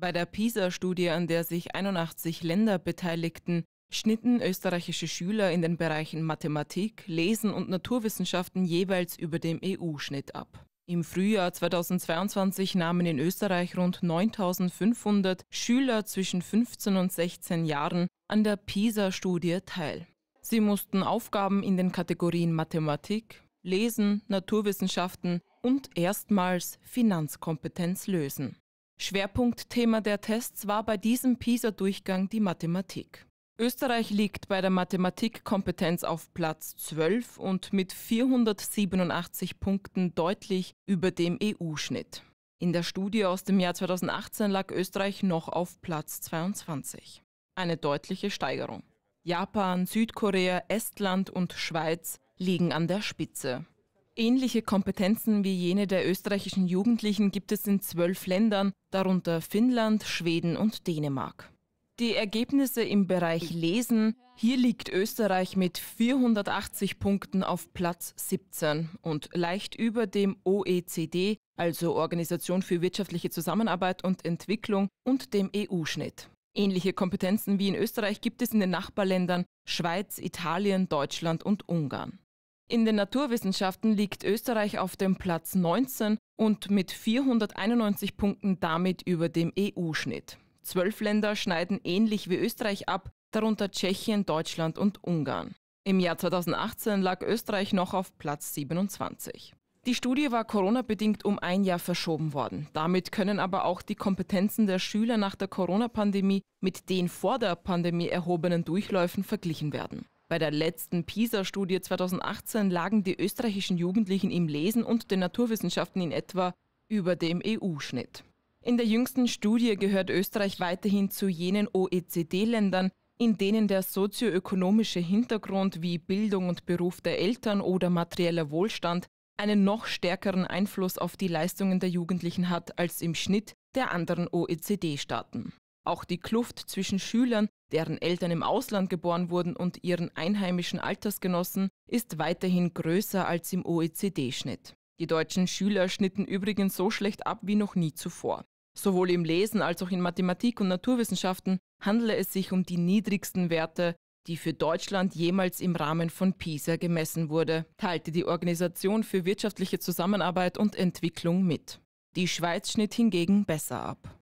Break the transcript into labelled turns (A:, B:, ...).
A: Bei der PISA-Studie, an der sich 81 Länder beteiligten, schnitten österreichische Schüler in den Bereichen Mathematik, Lesen und Naturwissenschaften jeweils über dem EU-Schnitt ab. Im Frühjahr 2022 nahmen in Österreich rund 9500 Schüler zwischen 15 und 16 Jahren an der PISA-Studie teil. Sie mussten Aufgaben in den Kategorien Mathematik, Lesen, Naturwissenschaften und erstmals Finanzkompetenz lösen. Schwerpunktthema der Tests war bei diesem PISA-Durchgang die Mathematik. Österreich liegt bei der Mathematikkompetenz auf Platz 12 und mit 487 Punkten deutlich über dem EU-Schnitt. In der Studie aus dem Jahr 2018 lag Österreich noch auf Platz 22. Eine deutliche Steigerung. Japan, Südkorea, Estland und Schweiz liegen an der Spitze. Ähnliche Kompetenzen wie jene der österreichischen Jugendlichen gibt es in zwölf Ländern, darunter Finnland, Schweden und Dänemark. Die Ergebnisse im Bereich Lesen. Hier liegt Österreich mit 480 Punkten auf Platz 17 und leicht über dem OECD, also Organisation für wirtschaftliche Zusammenarbeit und Entwicklung, und dem EU-Schnitt. Ähnliche Kompetenzen wie in Österreich gibt es in den Nachbarländern Schweiz, Italien, Deutschland und Ungarn. In den Naturwissenschaften liegt Österreich auf dem Platz 19 und mit 491 Punkten damit über dem EU-Schnitt. Zwölf Länder schneiden ähnlich wie Österreich ab, darunter Tschechien, Deutschland und Ungarn. Im Jahr 2018 lag Österreich noch auf Platz 27. Die Studie war Corona-bedingt um ein Jahr verschoben worden. Damit können aber auch die Kompetenzen der Schüler nach der Corona-Pandemie mit den vor der Pandemie erhobenen Durchläufen verglichen werden. Bei der letzten PISA-Studie 2018 lagen die österreichischen Jugendlichen im Lesen und den Naturwissenschaften in etwa über dem EU-Schnitt. In der jüngsten Studie gehört Österreich weiterhin zu jenen OECD-Ländern, in denen der sozioökonomische Hintergrund wie Bildung und Beruf der Eltern oder materieller Wohlstand einen noch stärkeren Einfluss auf die Leistungen der Jugendlichen hat als im Schnitt der anderen OECD-Staaten. Auch die Kluft zwischen Schülern, deren Eltern im Ausland geboren wurden, und ihren einheimischen Altersgenossen ist weiterhin größer als im OECD-Schnitt. Die deutschen Schüler schnitten übrigens so schlecht ab wie noch nie zuvor. Sowohl im Lesen als auch in Mathematik und Naturwissenschaften handele es sich um die niedrigsten Werte, die für Deutschland jemals im Rahmen von PISA gemessen wurde, teilte die Organisation für wirtschaftliche Zusammenarbeit und Entwicklung mit. Die Schweiz schnitt hingegen besser ab.